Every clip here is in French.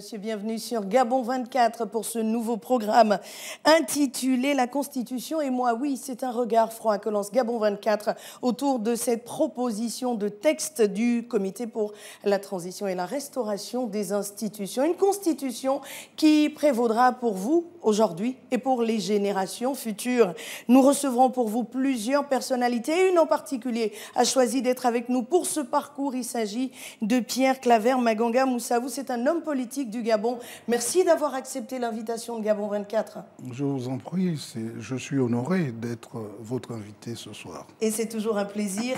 monsieur. Bienvenue sur Gabon 24 pour ce nouveau programme intitulé La Constitution et moi. Oui, c'est un regard froid que lance Gabon 24 autour de cette proposition de texte du Comité pour la transition et la restauration des institutions. Une Constitution qui prévaudra pour vous aujourd'hui et pour les générations futures. Nous recevrons pour vous plusieurs personnalités. Une en particulier a choisi d'être avec nous pour ce parcours. Il s'agit de Pierre Claver Maganga Moussavou. C'est un homme politique du Gabon. Merci d'avoir accepté l'invitation de Gabon 24. Je vous en prie, je suis honoré d'être votre invité ce soir. Et c'est toujours un plaisir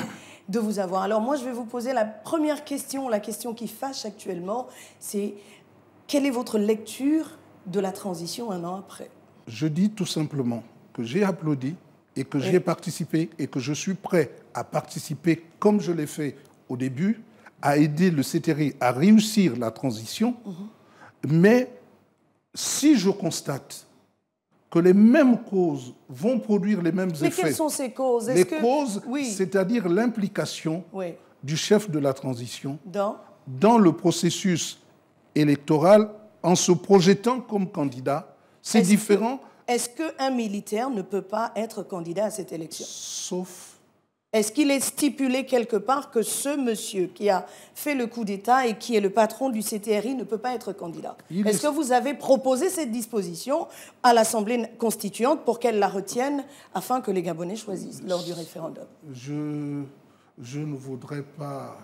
de vous avoir. Alors moi, je vais vous poser la première question, la question qui fâche actuellement, c'est quelle est votre lecture de la transition un an après Je dis tout simplement que j'ai applaudi et que j'ai participé et que je suis prêt à participer comme je l'ai fait au début, à aider le CTRI à réussir la transition. Mhm. Mais si je constate que les mêmes causes vont produire les mêmes effets. Mais quelles sont ces causes Les causes, c'est-à-dire l'implication du chef de la transition dans, le processus électoral en se projetant comme candidat. C'est différent. Est-ce qu'un militaire ne peut pas être candidat à cette élection Sauf est-ce qu'il est stipulé quelque part que ce monsieur qui a fait le coup d'État et qui est le patron du CTRI ne peut pas être candidat Est-ce que vous avez proposé cette disposition à l'Assemblée constituante pour qu'elle la retienne afin que les Gabonais choisissent lors du référendum je, ne voudrais pas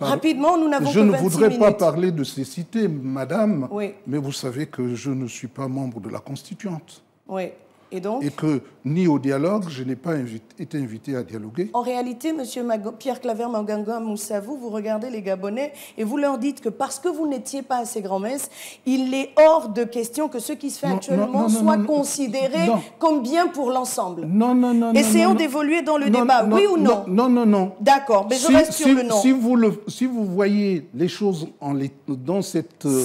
Rapidement, nous n'avons Je ne voudrais pas parler de ces cités, madame, mais vous savez que je ne suis pas membre de la Constituante. Oui. Et, que ni au dialogue, je n'ai pas été invité à dialoguer. En réalité, M. Pierre Claver Manganga Moussa, vous regardez les Gabonais et vous leur dites que parce que vous n'étiez pas assez grand grands-messes, il est hors de question que ce qui se fait actuellement soit considéré comme bien pour l'ensemble. Non, non, non. Essayons d'évoluer dans le débat, oui ou non Non, non, non. D'accord, mais je reste sur le non. Si vous, voyez les choses dans cette. Euh,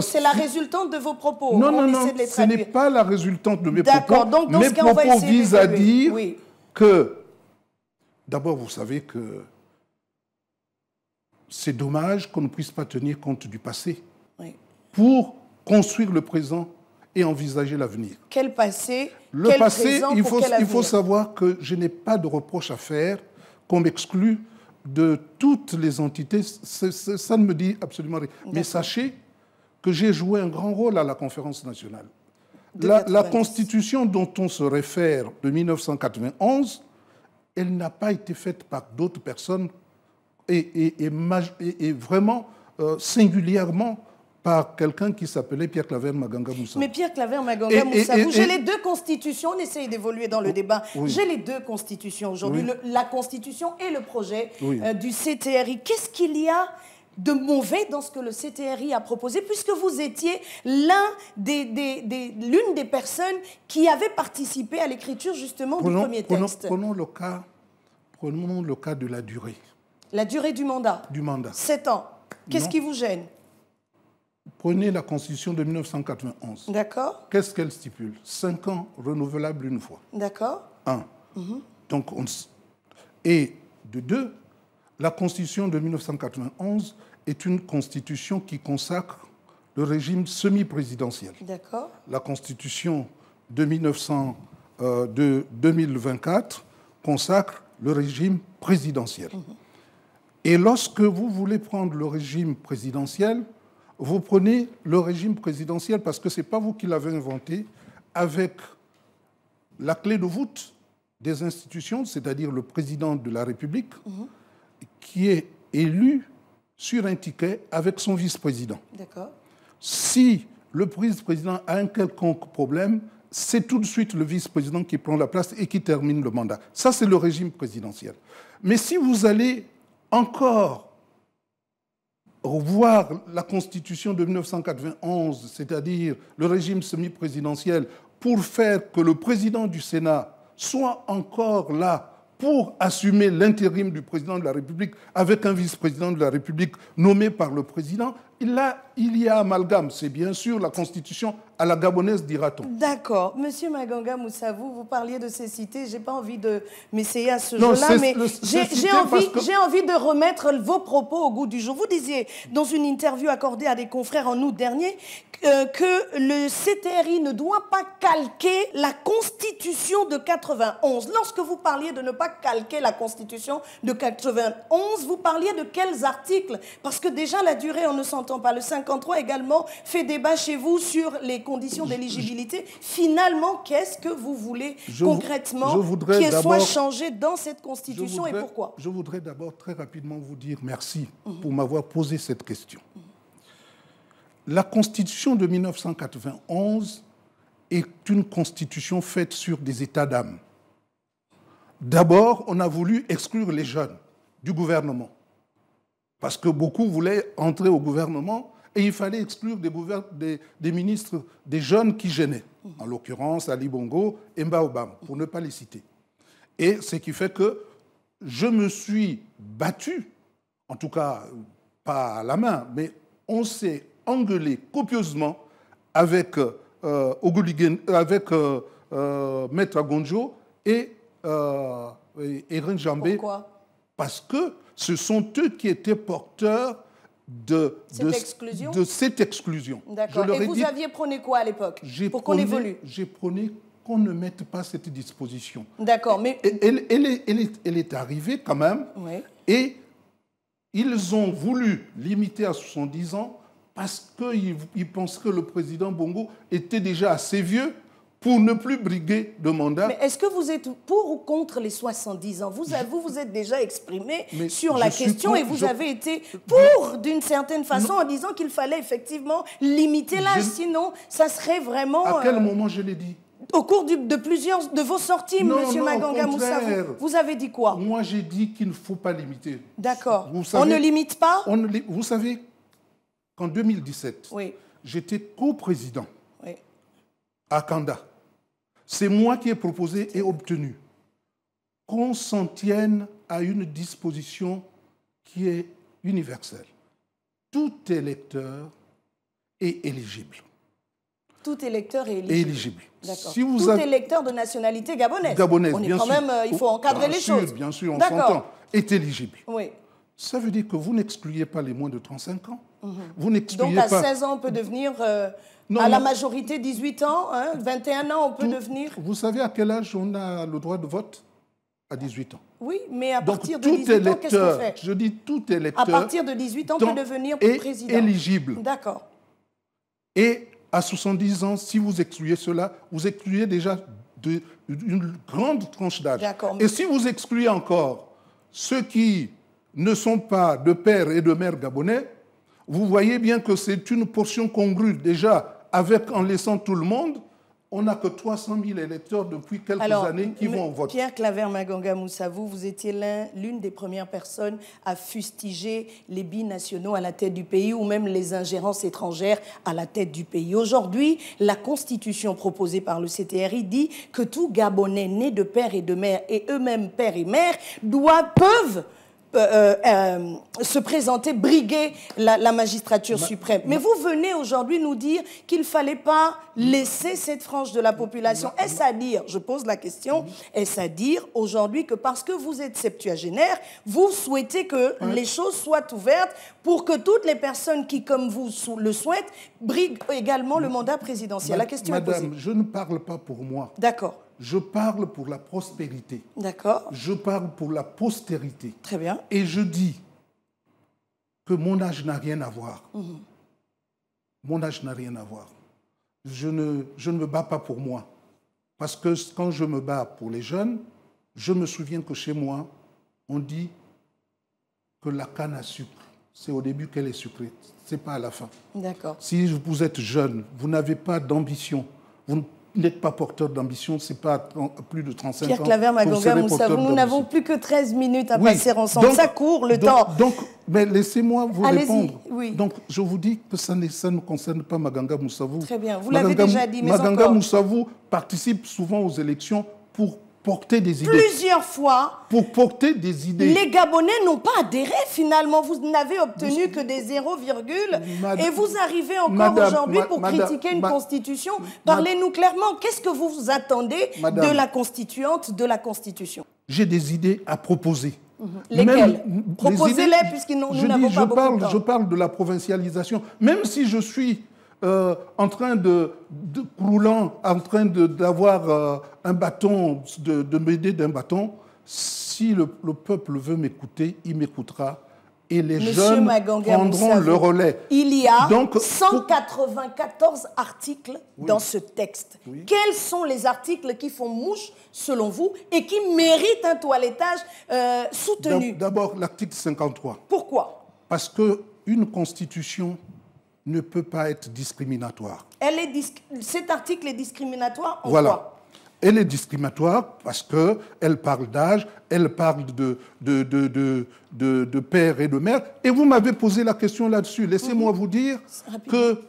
c'est la résultante de vos propos. Non, non, non. ce n'est pas la résultante de mes propos donc, propos à dire que, d'abord, vous savez que c'est dommage qu'on ne puisse pas tenir compte du passé pour construire le présent et envisager l'avenir. Quel passé Le passé, il, faut, faut savoir que je n'ai pas de reproche à faire, qu'on m'exclue de toutes les entités. ça ne me dit absolument rien. Mais sachez que j'ai joué un grand rôle à la conférence nationale la, Constitution dont on se réfère de 1991, elle n'a pas été faite par d'autres personnes et, vraiment euh, singulièrement par quelqu'un qui s'appelait Pierre Claver Maganga Moussa. Mais Pierre Claver Maganga Moussa, j'ai les deux constitutions, on essaye d'évoluer dans le débat. J'ai les deux constitutions aujourd'hui, la constitution et le projet euh, du CTRI. Qu'est-ce qu'il y a de mauvais dans ce que le CTRI a proposé, puisque vous étiez l'un des, l'une des personnes qui avait participé à l'écriture justement du premier texte. Prenons, le cas, prenons le cas de la durée. La durée du mandat Du mandat. sept ans. Qu'est-ce qui vous gêne Prenez la Constitution de 1991. D'accord. Qu'est-ce qu'elle stipule cinq ans renouvelables une fois. D'accord. Un. Mhm. Donc Et de deux, la Constitution de 1991 est une constitution qui consacre le régime semi-présidentiel. D'accord. La Constitution de, 2024 euh, consacre le régime présidentiel. Mmh. Et lorsque vous voulez prendre le régime présidentiel, vous prenez le régime présidentiel parce que ce n'est pas vous qui l'avez inventé, avec la clé de voûte des institutions, c'est-à-dire le président de la République, mmh qui est élu sur un ticket avec son vice-président. D'accord. Si le vice-président a un quelconque problème, c'est tout de suite le vice-président qui prend la place et qui termine le mandat. Ça, c'est le régime présidentiel. Mais si vous allez encore revoir la Constitution de 1991, c'est-à-dire le régime semi-présidentiel, pour faire que le président du Sénat soit encore là pour assumer l'intérim du président de la République avec un vice-président de la République nommé par le président, Là, il y a amalgame. C'est bien sûr la constitution à la gabonaise, dira-t-on. D'accord. Monsieur Maganga Moussavou, vous parliez de ces cités. Je n'ai pas envie de m'essayer à ce jeu-là, mais j'ai envie, envie de remettre vos propos au goût du jour. Vous disiez, dans une interview accordée à des confrères en août dernier, euh, que le CTRI ne doit pas calquer la constitution de 91. Lorsque vous parliez de ne pas calquer la constitution de 91, vous parliez de quels articles Parce que déjà, la durée, on ne sent on parle Le 53 également fait débat chez vous sur les conditions d'éligibilité. Finalement, qu'est-ce que vous voulez concrètement qu'il soit changé dans cette Constitution et pourquoi Je voudrais d'abord très rapidement vous dire merci mhm. pour m'avoir posé cette question. La Constitution de 1991 est une Constitution faite sur des états d'âme. D'abord, on a voulu exclure les jeunes du gouvernement. Parce que beaucoup voulaient entrer au gouvernement et il fallait exclure des, ministres, des jeunes qui gênaient, en l'occurrence Ali Bongo et Mbaobam, pour ne pas les citer. Et ce qui fait que je me suis battu, en tout cas pas à la main, mais on s'est engueulé copieusement avec, euh, euh, avec euh, Maître Agonjo et, Erin Jambé. Pourquoi parce que ce sont eux qui étaient porteurs de cette exclusion. Et vous aviez prôné quoi à l'époque pour qu'on évolue J'ai prôné qu'on ne mette pas cette disposition. D'accord, mais... Elle, est, arrivée quand même, et ils ont voulu limiter à 70 ans parce qu'ils ils pensent que le président Bongo était déjà assez vieux pour ne plus briguer de mandat. Mais est-ce que vous êtes pour ou contre les 70 ans vous, vous vous êtes déjà exprimé sur la question et vous avez été pour d'une certaine façon en disant qu'il fallait effectivement limiter l'âge, sinon ça serait vraiment... À quel euh, moment je l'ai dit au cours de plusieurs de vos sorties, Monsieur Maganga vous avez dit quoi Moi, j'ai dit qu'il ne faut pas limiter. D'accord. On ne limite pas Vous savez qu'en 2017, j'étais co-président à Kanda. C'est moi qui ai proposé et obtenu qu'on s'en tienne à une disposition qui est universelle. Tout électeur est éligible. Tout électeur est éligible. Tout électeur de nationalité gabonaise. Gabonaise, bien sûr. Même, euh, il faut encadrer les choses. Bien sûr, on s'entend. Est éligible. Oui. Ça veut dire que vous n'excluez pas les moins de 35 ans. Mhm. Donc à 16 ans, on peut devenir. Euh, à la majorité, 18 ans, 21 hein, ans, on peut devenir. Vous savez à quel âge on a le droit de vote À 18 ans. Oui, mais à partir de 18 ans, qu'est-ce Je dis tout électeur. À partir de 18 ans, on peut devenir président. éligible. D'accord. Et à 70 ans, si vous excluez cela, vous excluez déjà de, une grande tranche d'âge. D'accord. – Et si vous excluez encore ceux qui ne sont pas de père et de mère gabonais, vous voyez bien que c'est une portion congrue déjà, avec en laissant tout le monde, on n'a que 300 000 électeurs depuis quelques années qui vont voter. Pierre Claver Maganga vous étiez l'une des premières personnes à fustiger les bi-nationaux à la tête du pays ou même les ingérences étrangères à la tête du pays. Aujourd'hui, la constitution proposée par le CTRI dit que tout Gabonais né de père et de mère et eux-mêmes père et mère doit peuvent euh, euh, euh, se présenter, briguer la, magistrature suprême. Mais vous venez aujourd'hui nous dire qu'il ne fallait pas laisser cette frange de la population. est-ce à dire, je pose la question, mhm. est-ce à dire aujourd'hui que parce que vous êtes septuagénaire, vous souhaitez que les choses soient ouvertes pour que toutes les personnes qui, comme vous le souhaitent, briguent également le mandat présidentiel. la question Madame, je ne parle pas pour moi. D'accord. Je parle pour la prospérité. D'accord. Je parle pour la postérité. Très bien. Et je dis que mon âge n'a rien à voir. Mmh. Mon âge n'a rien à voir. Je ne, je ne me bats pas pour moi. Parce que quand je me bats pour les jeunes, je me souviens que chez moi, on dit que la canne à sucre c'est au début qu'elle est sucrée, c'est pas à la fin. D'accord. Si vous êtes jeune, vous n'avez pas d'ambition, vous n'êtes pas porteur d'ambition, c'est pas plus de 35 ans. Pierre Claver, nous n'avons plus que 13 minutes à passer ensemble. ça court le temps. Donc, mais laissez-moi vous répondre. Oui. Donc, je vous dis que ça ne, ça ne concerne pas Maganga Moussavou. Très bien, vous l'avez déjà dit, mais Maganga Moussavou participe souvent aux élections pour porter des idées. Plusieurs fois. Pour porter des idées. Les Gabonais n'ont pas adhéré finalement. Vous n'avez obtenu que des 0, virgule, et vous arrivez encore aujourd'hui pour critiquer une constitution. Parlez-nous clairement. Qu'est-ce que vous attendez de la constituante, de la constitution J'ai des idées à proposer. Mhm. Lesquelles Proposez-les puisqu'ils n'ont pas beaucoup Je parle de la provincialisation. Même si je suis euh, en train de, croulant, en train d'avoir euh, un bâton, de, m'aider d'un bâton, si le, peuple veut m'écouter, il m'écoutera. Et les jeunes prendront le relais. Il y a Donc, 194 articles dans ce texte. Quels sont les articles qui font mouche, selon vous, et qui méritent un toilettage euh, soutenu D'abord, l'article 53. Pourquoi Parce qu'une constitution ne peut pas être discriminatoire. Elle est cet article est discriminatoire en voilà. elle est discriminatoire parce qu'elle parle d'âge, elle parle de, de, de, de père et de mère. Et vous m'avez posé la question là-dessus. Laissez-moi mhm. vous dire que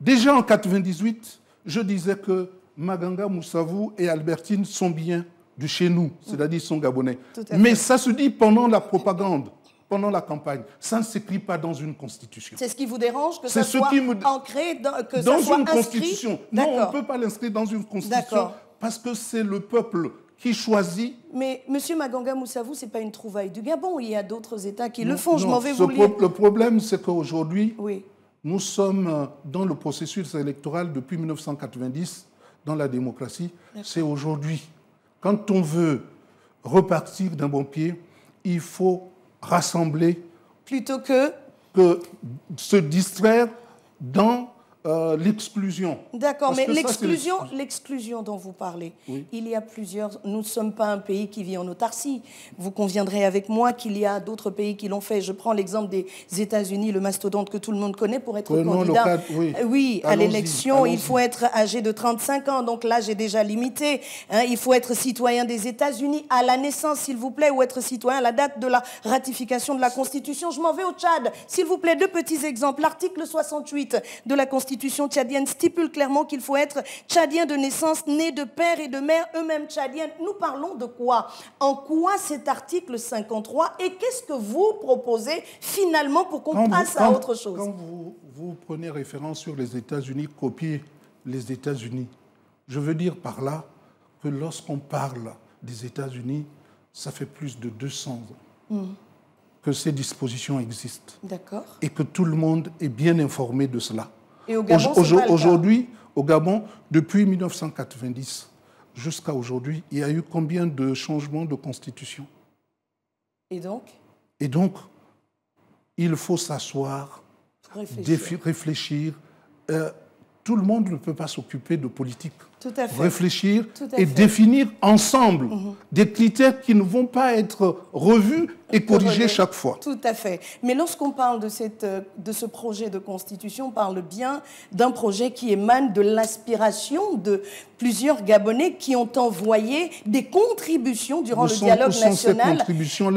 déjà en 1998, je disais que Maganga Moussavou et Albertine sont bien de chez nous, c'est-à-dire sont gabonais. Mais ça se dit pendant la propagande pendant la campagne. Ça ne s'écrit pas dans une constitution. C'est ce qui vous dérange que ça ce soit qui ancré dans, une constitution. Non, on ne peut pas l'inscrire dans une constitution parce que c'est le peuple qui choisit. Mais M. Maganga Moussavou, ce n'est pas une trouvaille du Gabon. Il y a d'autres États qui le font. Je m'en vais vous le problème, c'est qu'aujourd'hui, nous sommes euh, dans le processus électoral depuis 1990 dans la démocratie. C'est aujourd'hui. Quand on veut repartir d'un bon pied, il faut rassembler. Plutôt que de se distraire dans euh, l'exclusion. D'accord, mais l'exclusion, l'exclusion dont vous parlez, il y a plusieurs. Nous ne sommes pas un pays qui vit en autarcie. Vous conviendrez avec moi qu'il y a d'autres pays qui l'ont fait. Je prends l'exemple des États-Unis, le mastodonte que tout le monde connaît pour être euh, candidat. Euh, oui, à l'élection, il faut être âgé de 35 ans, donc l'âge est déjà limité. Hein. il faut être citoyen des États-Unis à la naissance, s'il vous plaît, ou être citoyen à la date de la ratification de la Constitution. Je m'en vais au Tchad, s'il vous plaît, deux petits exemples. L'article 68 de la Constitution constitution tchadienne stipule clairement qu'il faut être tchadien de naissance, né de père et de mère eux-mêmes tchadiens. Nous parlons de quoi En quoi cet article 53 et qu'est-ce que vous proposez finalement pour qu'on passe à autre chose Quand vous, prenez référence sur les États-Unis, copiez les États-Unis. Je veux dire par là que lorsqu'on parle des États-Unis, ça fait plus de 200 ans hmm. que ces dispositions existent. D'accord. Et que tout le monde est bien informé de cela aujourd'hui, au Gabon, depuis 1990 jusqu'à aujourd'hui, il y a eu combien de changements de constitution Et donc Et donc, il faut s'asseoir, réfléchir. Euh, tout le monde ne peut pas s'occuper de politique réfléchir et définir ensemble mhm. des critères qui ne vont pas être revus et corrigés chaque fois. Tout à fait. Mais lorsqu'on parle de, cette, euh, de ce projet de constitution, on parle bien d'un projet qui émane de l'aspiration de plusieurs Gabonais qui ont envoyé des contributions durant le dialogue national. où sont ces contributions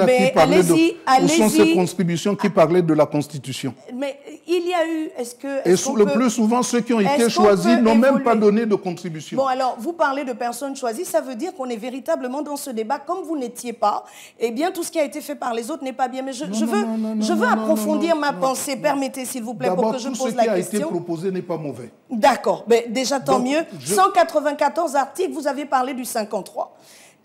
qui parlaient de la constitution Mais il y a eu, est-ce que... et le plus souvent, ceux qui ont été choisis n'ont même pas donné de contribution. Bon, alors, vous parlez de personnes choisies, ça veut dire qu'on est véritablement dans ce débat. Comme vous n'étiez pas, eh bien, tout ce qui a été fait par les autres n'est pas bien. Mais je, veux, approfondir ma pensée. Permettez, s'il vous plaît, pour que je pose la question. tout ce qui a été proposé n'est pas mauvais. D'accord. Mais déjà, tant mieux. 194 articles, vous avez parlé du 53.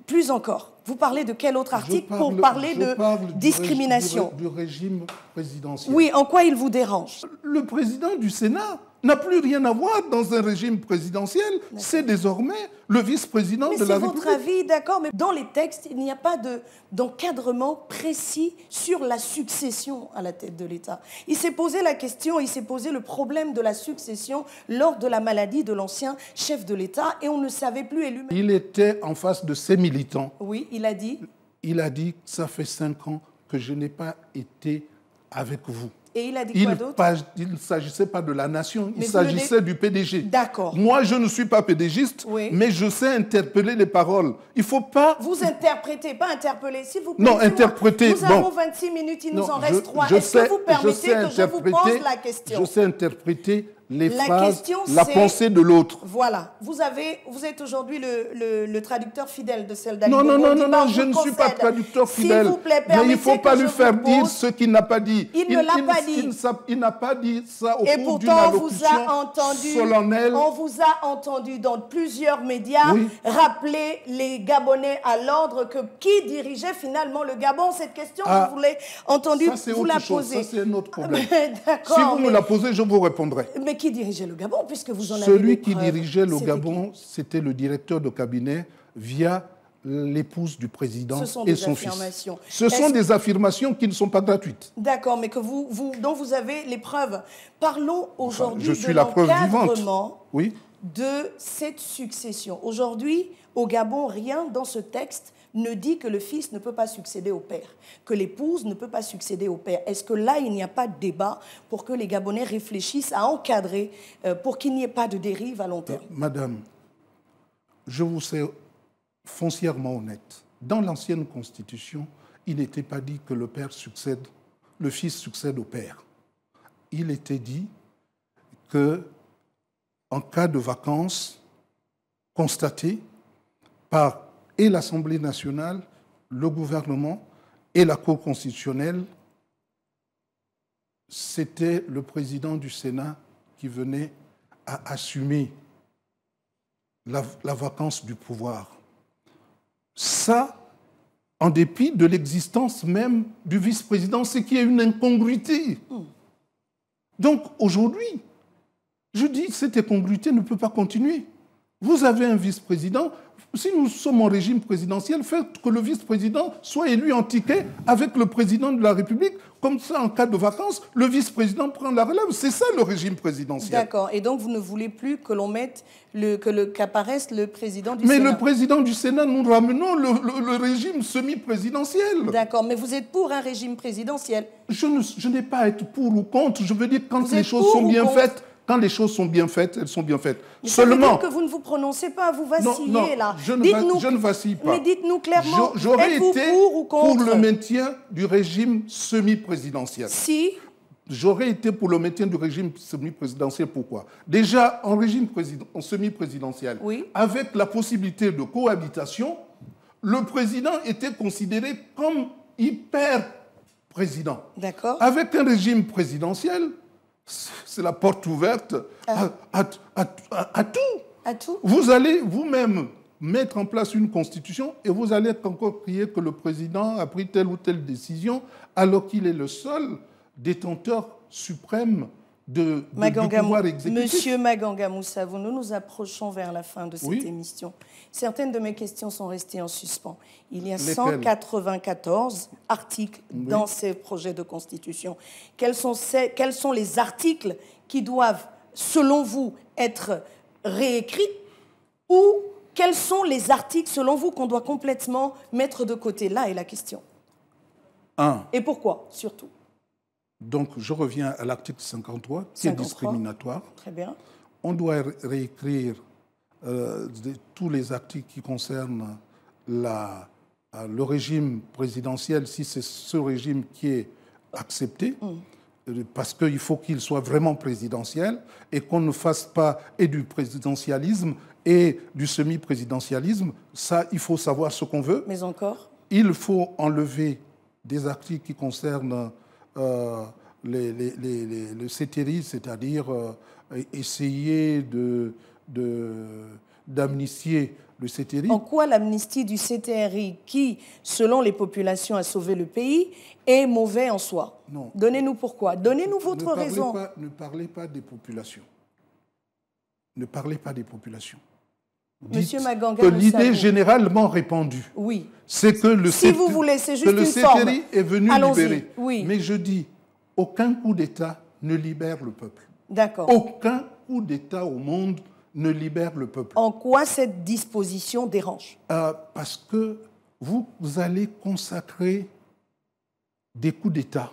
Plus encore, vous parlez de quel autre article pour parler de parle discrimination du, régime présidentiel. Oui, en quoi il vous dérange Le président du Sénat n'a plus rien à voir dans un régime présidentiel. C'est désormais le vice-président de la République. C'est votre avis, d'accord, mais dans les textes, il n'y a pas d'encadrement précis sur la succession à la tête de l'État. Il s'est posé la question, il s'est posé le problème de la succession lors de la maladie de l'ancien chef de l'État et on ne savait plus élu. Il était en face de ses militants. Oui, il a dit. Il a dit, ça fait cinq ans que je n'ai pas été avec vous. Et il a dit quoi d'autre Il ne s'agissait pas de la nation, il s'agissait du PDG. D'accord. Moi, je ne suis pas pédégiste, mais je sais interpeller les paroles. Il faut pas... Vous interprétez, pas interpeller, s'il vous plaît. Non, interpréter... Nous avons 26 minutes, il nous en reste 3. Est-ce que vous permettez que je vous pose la question Je sais interpréter la la pensée de l'autre. Voilà, vous avez, vous êtes aujourd'hui le, traducteur fidèle de celle d'Ali. Non, non, non, non, je ne suis pas traducteur fidèle. Vous plaît, mais il ne faut pas lui faire dire ce qu'il n'a pas dit. Il, ne l'a pas dit. Il, n'a pas dit ça au Et cours d'une on vous a entendu, On vous a entendu dans plusieurs médias rappeler les Gabonais à l'ordre que qui dirigeait finalement le Gabon. Cette question, ah. vous l'avez entendue, vous la poser. Ça, c'est un autre problème. si vous me la posez, je vous répondrai. Mais mais qui dirigeait le Gabon, puisque vous en avez Celui qui dirigeait le Gabon, c'était le directeur de cabinet via l'épouse du président et son fils. Ce sont des affirmations Ce sont des affirmations qui ne sont pas gratuites. D'accord, mais que vous, vous, dont vous avez les preuves. Parlons aujourd'hui de l'encadrement oui. de cette succession. Aujourd'hui, au Gabon, rien dans ce texte ne dit que le fils ne peut pas succéder au père, que l'épouse ne peut pas succéder au père. Est-ce que là, il n'y a pas de débat pour que les Gabonais réfléchissent à encadrer euh, pour qu'il n'y ait pas de dérive à long euh, terme Madame, je vous serai foncièrement honnête. Dans l'ancienne constitution, il n'était pas dit que le père succède, le fils succède au père. Il était dit que en cas de vacances constatées par et l'Assemblée nationale, le gouvernement et la Cour constitutionnelle, c'était le président du Sénat qui venait à assumer la, vacance du pouvoir. Ça, en dépit de l'existence même du vice-président, c'est qui est a une incongruité. Donc aujourd'hui, je dis cette incongruité ne peut pas continuer. Vous avez un vice-président. Si nous sommes en régime présidentiel, faites que le vice-président soit élu en ticket avec le président de la République. Comme ça, en cas de vacances, le vice-président prend la relève. C'est ça le régime présidentiel. D'accord. Et donc, vous ne voulez plus que l'on mette, le, que le, qu'apparaisse le président du Sénat Mais le président du Sénat, nous ramenons le, régime semi-présidentiel. D'accord. Mais vous êtes pour un régime présidentiel Je, ne, n'ai pas à être pour ou contre. Je veux dire, quand les choses sont bien faites, quand les choses sont bien faites, elles sont bien faites. Seulement. que vous ne vous prononcez pas, vous vacillez là. Je ne, nous, vacille pas. Mais dites-nous clairement, j'aurais été pour ou contre pour le maintien du régime semi-présidentiel. Si. J'aurais été pour le maintien du régime semi-présidentiel. Pourquoi Déjà, en régime semi-présidentiel, avec la possibilité de cohabitation, le président était considéré comme hyper président. D'accord. Avec un régime présidentiel, c'est la porte ouverte à, euh. à, tout. tout. Vous allez vous-même mettre en place une constitution et vous allez encore crier que le président a pris telle ou telle décision alors qu'il est le seul détenteur suprême Monsieur Maganga nous nous approchons vers la fin de cette émission. Certaines de mes questions sont restées en suspens. Il y a 194 articles dans ces projets de constitution. Quels sont, les articles qui doivent, selon vous, être réécrits ou quels sont les articles, selon vous, qu'on doit complètement mettre de côté Là est la question. Et pourquoi, surtout donc, je reviens à l'article 53, qui est discriminatoire. Très bien. On doit réécrire euh, tous les articles qui concernent la, euh, le régime présidentiel, si c'est ce régime qui est accepté, hum. euh, parce qu'il faut qu'il soit vraiment présidentiel et qu'on ne fasse pas et du présidentialisme et du semi-présidentialisme. Ça, il faut savoir ce qu'on veut. Mais encore Il faut enlever des articles qui concernent euh, le les, c'est-à-dire euh, essayer de, d'amnistier le CTRI. En quoi l'amnistie du CTRI, qui, selon les populations, a sauvé le pays, est mauvais en soi Non. Donnez-nous pourquoi. Donnez-nous votre raison. ne parlez pas des populations. Ne parlez pas des populations. Monsieur l'idée généralement répandue, oui. c'est que le si est venu libérer. Mais je dis, aucun coup d'État ne libère le peuple. D'accord. Aucun coup d'État au monde ne libère le peuple. En quoi cette disposition dérange euh, Parce que vous allez consacrer des coups d'État.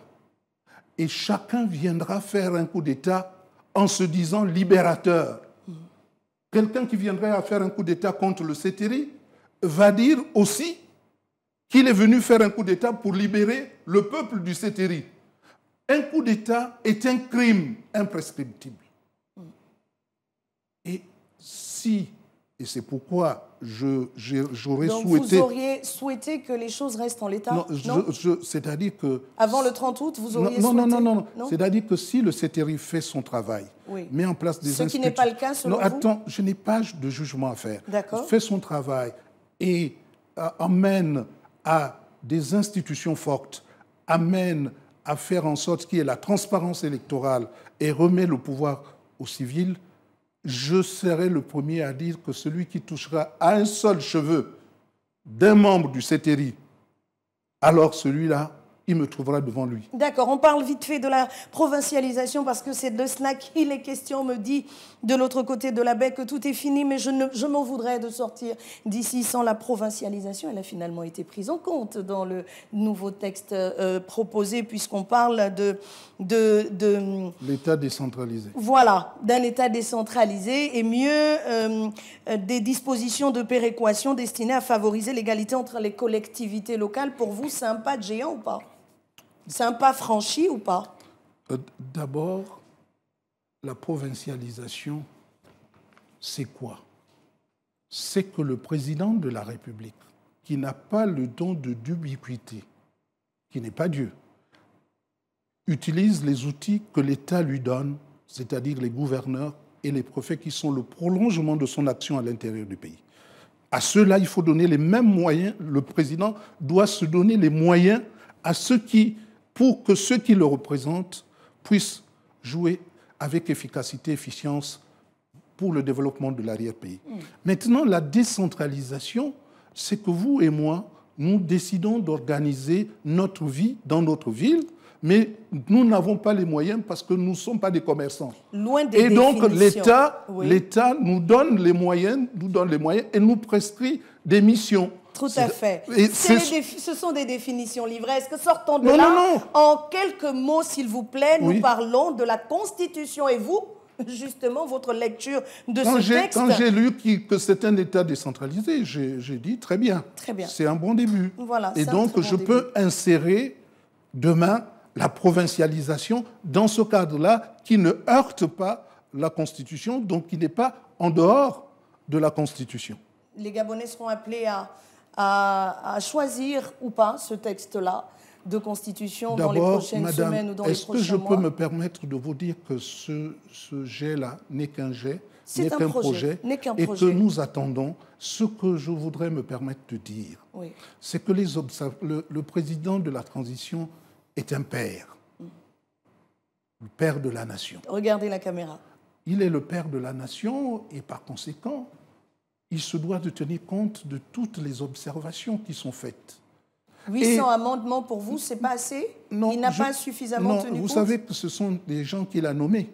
Et chacun viendra faire un coup d'État en se disant libérateur quelqu'un qui viendrait à faire un coup d'État contre le CETERI va dire aussi qu'il est venu faire un coup d'État pour libérer le peuple du CETERI. Un coup d'État est un crime imprescriptible. Et si et c'est pourquoi j'aurais souhaité... vous auriez souhaité que les choses restent en l'état Non, c'est-à-dire que... Avant le 30 août, vous auriez souhaité... Non, non, non, non. C'est-à-dire que si le CETERI fait son travail, met en place des institutions... Ce qui n'est pas le cas, selon non, attends, je n'ai pas de jugement à faire. D'accord. Fait son travail et euh, amène à des institutions fortes, amène à faire en sorte qu'il y ait la transparence électorale et remet le pouvoir aux civils, je serai le premier à dire que celui qui touchera un seul cheveu d'un membre du CETERI, alors celui-là il me trouvera devant lui. D'accord, on parle vite fait de la provincialisation parce que c'est de cela qu'il est question, me dit de notre côté de la baie que tout est fini, mais je, ne, m'en voudrais de sortir d'ici sans la provincialisation. Elle a finalement été prise en compte dans le nouveau texte euh, proposé puisqu'on parle de... de, de L'État décentralisé. Voilà, d'un État décentralisé et mieux euh, des dispositions de péréquation destinées à favoriser l'égalité entre les collectivités locales. Pour vous, c'est un pas de géant ou pas c'est un pas franchi ou pas euh, D'abord, la provincialisation, c'est quoi C'est que le président de la République, qui n'a pas le don de d'ubiquité, qui n'est pas Dieu, utilise les outils que l'État lui donne, c'est-à-dire les gouverneurs et les préfets qui sont le prolongement de son action à l'intérieur du pays. À ceux-là, il faut donner les mêmes moyens. Le président doit se donner les moyens à ceux qui pour que ceux qui le représentent puissent jouer avec efficacité, et efficience pour le développement de l'arrière-pays. Mm. Maintenant, la décentralisation, c'est que vous et moi, nous décidons d'organiser notre vie dans notre ville, mais nous n'avons pas les moyens parce que nous ne sommes pas des commerçants. Loin des et donc l'État nous donne les moyens, nous donne les moyens et nous prescrit des missions. Tout à fait. Ce sont des définitions livresques. Sortons de là. Non, non. En quelques mots, s'il vous plaît, nous parlons de la Constitution. Et vous, justement, votre lecture de ce texte Quand j'ai lu que c'est un État décentralisé, j'ai dit très bien. Très bien. C'est un bon début. Voilà, Et donc, je peux insérer demain la provincialisation dans ce cadre-là qui ne heurte pas la Constitution, donc qui n'est pas en dehors de la Constitution. Les Gabonais seront appelés à à, choisir ou pas ce texte-là de constitution dans les prochaines semaines ou dans les prochains mois Est-ce que je peux me permettre de vous dire que ce, jet-là n'est qu'un jet, n'est qu'un projet, et que nous attendons Ce que je voudrais me permettre de dire, c'est que les le, président de la transition est un père, le père de la nation. Regardez la caméra. Il est le père de la nation et par conséquent, il se doit de tenir compte de toutes les observations qui sont faites. 800 amendements pour vous, c'est pas assez non, Il n'a pas suffisamment tenu vous compte Vous savez, ce sont des gens qu'il a nommés.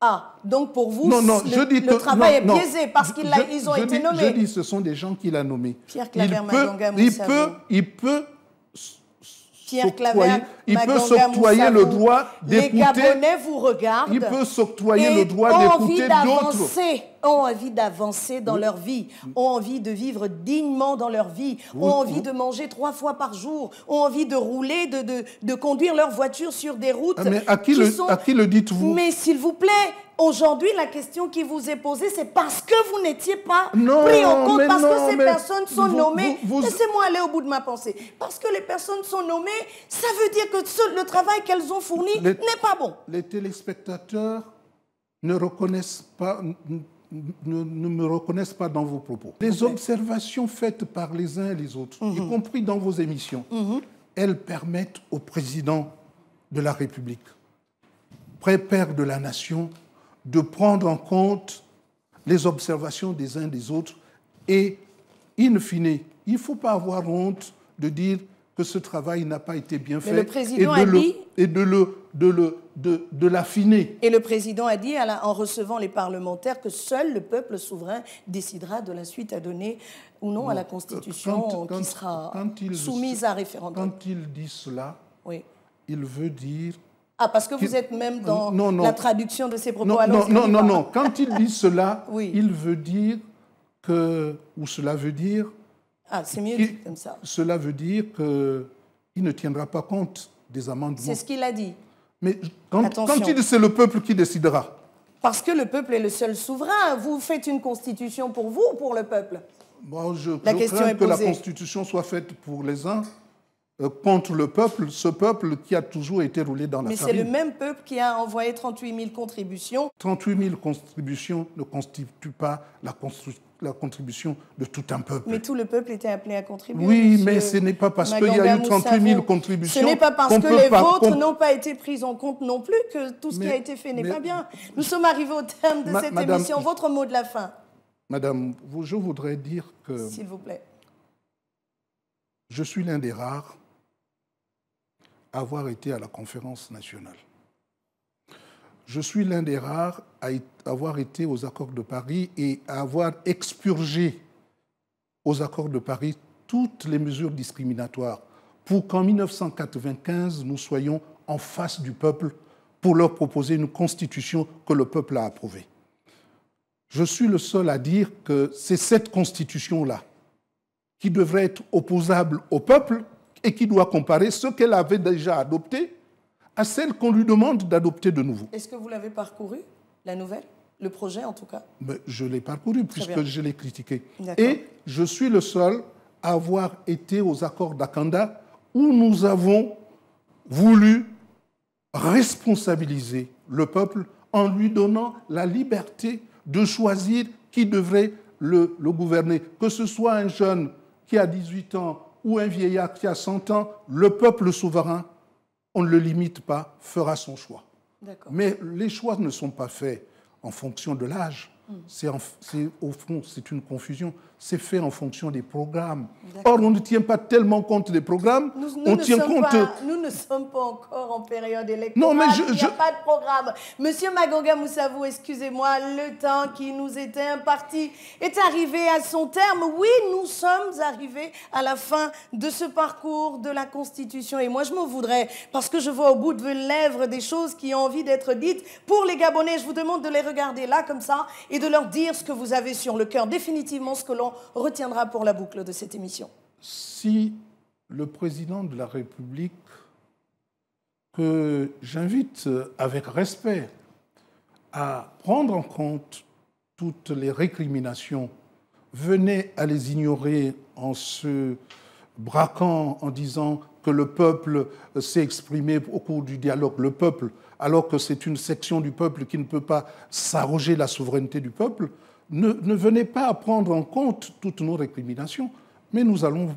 Ah, donc pour vous, non, le, travail est biaisé parce qu'ils ont été nommés. Je dis, ce sont des gens qu'il a nommés. Pierre Claver, il, peut, il, peut, il peut il peut s'octroyer le droit d'écouter. Les Gabonais vous regardent. Il peut s'octroyer le droit d'écouter d'autres. Ont envie d'avancer dans leur vie, ont envie de vivre dignement dans leur vie, Ils ont envie de manger trois fois par jour, ont envie de rouler, de, de, conduire leur voiture sur des routes. Ah, mais à qui, à qui le dites-vous Mais s'il vous plaît, Aujourd'hui, la question qui vous est posée, c'est parce que vous n'étiez pas pris en compte, parce que ces personnes sont nommées. Laissez-moi aller au bout de ma pensée. Parce que les personnes sont nommées, ça veut dire que le travail qu'elles ont fourni n'est pas bon. Les téléspectateurs ne reconnaissent pas, ne, me reconnaissent pas dans vos propos. Les observations faites par les uns et les autres, y mhm. compris dans vos émissions, mhm. elles permettent au président de la République, pré-père de la nation, de prendre en compte les observations des uns des autres et, in fine, il ne faut pas avoir honte de dire que ce travail n'a pas été bien fait. Le président et de le, Et de le, de de, l'affiner. Et le président a dit, en recevant les parlementaires, que seul le peuple souverain décidera de la suite à donner ou non, à la euh, Constitution qui sera soumise à référendum. Quand il dit cela, il veut dire ah, parce que vous êtes même dans la traduction de ces propos non, Non, non, non, non. Quand il dit cela, il veut dire que. Ou cela veut dire. Ah, c'est mieux dit comme ça. Cela veut dire qu'il ne tiendra pas compte des amendements. C'est ce qu'il a dit. Mais quand, il dit c'est le peuple qui décidera. Parce que le peuple est le seul souverain. Vous faites une constitution pour vous ou pour le peuple je, la question est que la constitution soit faite pour les uns euh, contre le peuple, ce peuple qui a toujours été roulé dans la Mais Mais c'est le même peuple qui a envoyé 38 000 contributions. 38 000 contributions ne constituent pas la, contribution de tout un peuple. Mais tout le peuple était appelé à contribuer. Oui, mais ce n'est pas parce qu'il y a eu 38 000 contributions. Ce n'est pas parce que les vôtres n'ont pas été prises en compte non plus que tout ce qui a été fait n'est pas bien. Nous sommes arrivés au terme de cette émission. Votre mot de la fin. Madame, je voudrais dire que. S'il vous plaît. Je suis l'un des rares avoir été à la conférence nationale. Je suis l'un des rares à avoir été aux accords de Paris et à avoir expurgé aux accords de Paris toutes les mesures discriminatoires pour qu'en 1995, nous soyons en face du peuple pour leur proposer une constitution que le peuple a approuvée. Je suis le seul à dire que c'est cette constitution-là qui devrait être opposable au peuple et qui doit comparer ce qu'elle avait déjà adopté à celle qu'on lui demande d'adopter de nouveau. Est-ce que vous l'avez parcouru, la nouvelle Le projet, en tout cas Je l'ai parcouru, puisque je l'ai critiqué. Et je suis le seul à avoir été aux accords d'Akanda, où nous avons voulu responsabiliser le peuple en lui donnant la liberté de choisir qui devrait le gouverner. Que ce soit un jeune qui a 18 ans ou un vieillard qui a 100 ans, le peuple souverain, on ne le limite pas, fera son choix. Mais les choix ne sont pas faits en fonction de l'âge. Hmm. C'est au fond, c'est une confusion c'est fait en fonction des programmes. Or, on ne tient pas tellement compte des programmes. on ne tient compte. nous ne sommes pas encore en période électorale. Non, mais je, il n'y a pas de programme. Monsieur Magoga Moussavou, excusez-moi, le temps qui nous était imparti est arrivé à son terme. Oui, nous sommes arrivés à la fin de ce parcours de la Constitution. Et moi, je m'en voudrais parce que je vois au bout de vos lèvres des choses qui ont envie d'être dites. Pour les Gabonais, je vous demande de les regarder là comme ça et de leur dire ce que vous avez sur le cœur, définitivement ce que l'on retiendra pour la boucle de cette émission Si le président de la République, que j'invite avec respect à prendre en compte toutes les récriminations, venait à les ignorer en se braquant, en disant que le peuple s'est exprimé au cours du dialogue, le peuple, alors que c'est une section du peuple qui ne peut pas s'arroger la souveraineté du peuple, ne, venez pas à prendre en compte toutes nos récriminations, mais nous allons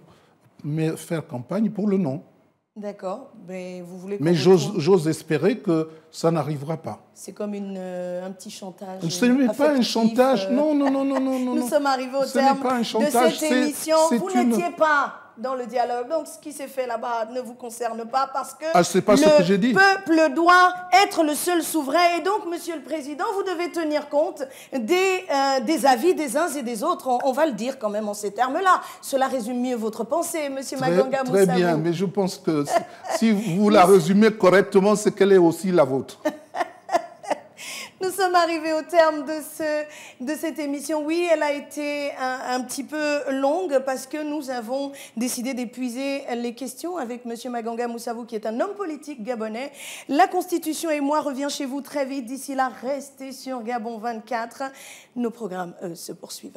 faire campagne pour le non. D'accord, mais vous voulez. Mais j'ose espérer que ça n'arrivera pas. C'est comme un petit chantage. Ce n'est pas un chantage. Non, non, non, non, non. Nous sommes arrivés au terme de cette émission. Vous n'étiez pas dans le dialogue. Donc, ce qui s'est fait là-bas ne vous concerne pas parce que ah, le peuple doit être le seul souverain. Et donc, Monsieur le Président, vous devez tenir compte des, euh, des avis des uns et des autres. On, va le dire quand même en ces termes-là. Cela résume mieux votre pensée, Monsieur Maganga Très bien, mais je pense que si vous la résumez correctement, c'est qu'elle est aussi la vôtre. Nous sommes arrivés au terme de, ce, de cette émission. Oui, elle a été un, petit peu longue parce que nous avons décidé d'épuiser les questions avec M. Maganga Moussavou, qui est un homme politique gabonais. La Constitution et moi revient chez vous très vite. D'ici là, restez sur Gabon 24. Nos programmes, euh, se poursuivent.